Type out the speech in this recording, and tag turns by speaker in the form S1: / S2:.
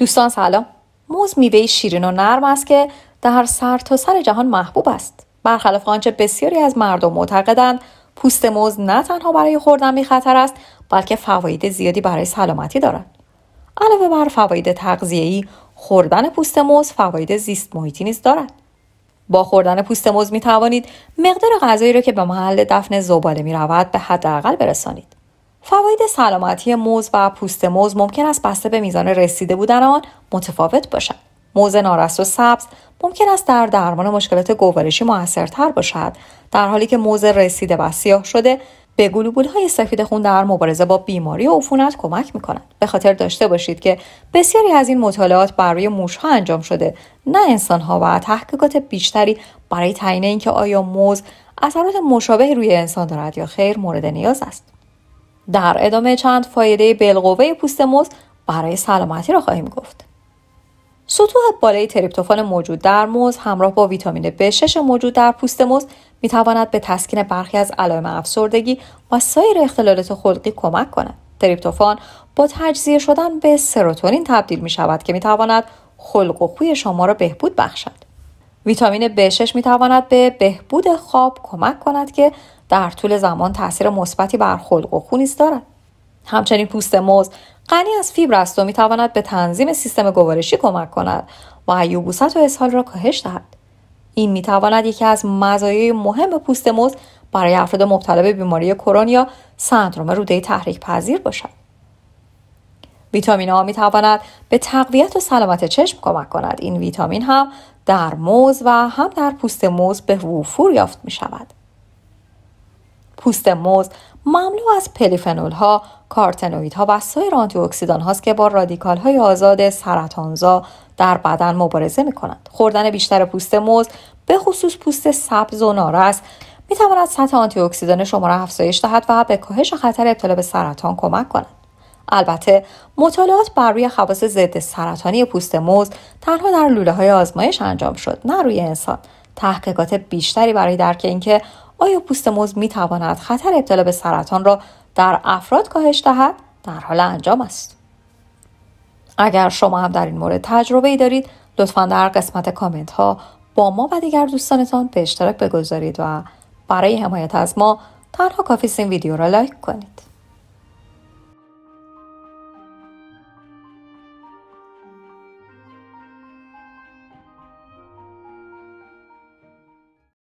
S1: دوستان سلام موز میوه شیرین و نرم است که در سرتاسر سر جهان محبوب است برخلاف آنچه بسیاری از مردم معتقدند پوست موز نه تنها برای خوردن می خطر است بلکه فواید زیادی برای سلامتی دارد علاوه بر فواید تغذیه‌ای خوردن پوست موز فواید زیست محیطی نیز دارد با خوردن پوست موز می توانید مقدار غذایی را که به محل دفن زباله می رود به حداقل برسانید فواید سلامتی موز و پوست موز ممکن است بسته به میزان رسیده بودن آن متفاوت باشد موز نارست و سبز ممکن است در درمان مشکلات گوارشی موثرتر باشد در حالی که موز رسیده و سیاه شده به گلوبول های سفید خون در مبارزه با بیماری و عفونت کمک می کند. به خاطر داشته باشید که بسیاری از این مطالعات بر روی موش ها انجام شده نه انسان ها و تحقیقات بیشتری برای تعیین اینکه آیا موز اثرات مشابهی روی انسان دارد یا خیر مورد نیاز است. در ادامه چند فایده بالقوه پوست موز برای سلامتی را خواهیم گفت. سطوح بالای تریپتوفان موجود در موز همراه با ویتامین B6 موجود در پوست موز می تواند به تسکین برخی از علائم افسردگی و سایر اختلالات خلقی کمک کند. تریپتوفان با تجزیه شدن به سروتونین تبدیل می شود که می تواند خلق و خوی شما را بهبود بخشد. ویتامین B6 می تواند به بهبود خواب کمک کند که در طول زمان تاثیر مثبتی بر خلق و دارد. همچنین پوست موز غنی از فیبر است و می تواند به تنظیم سیستم گوارشی کمک کند و یوبوست و اسهال را کاهش دهد. این می تواند یکی از مزایای مهم پوست موز برای افراد مبتلا به بیماری کرون یا سندروم روده تحریک پذیر باشد. ویتامین ها می تواند به تقویت و سلامت چشم کمک کند. این ویتامین هم در موز و هم در پوست موز به وفور یافت می شود. پوست موز مملو از پلیفنول ها، کارتنوید ها و سایر آنتی اکسیدان هاست که با رادیکال های آزاد سرطانزا در بدن مبارزه می کنند. خوردن بیشتر پوست موز به خصوص پوست سبز و نارس می تواند سطح آنتی اکسیدان شما را افزایش دهد و به کاهش خطر ابتلا به سرطان کمک کند. البته مطالعات بر روی خواص ضد سرطانی پوست موز تنها در لوله های آزمایش انجام شد نه روی انسان تحقیقات بیشتری برای درک اینکه آیا پوست موز می خطر ابتلا به سرطان را در افراد کاهش دهد در حال انجام است اگر شما هم در این مورد تجربه ای دارید لطفا در قسمت کامنت ها با ما و دیگر دوستانتان به اشتراک بگذارید و برای حمایت از ما تنها کافی این ویدیو را لایک کنید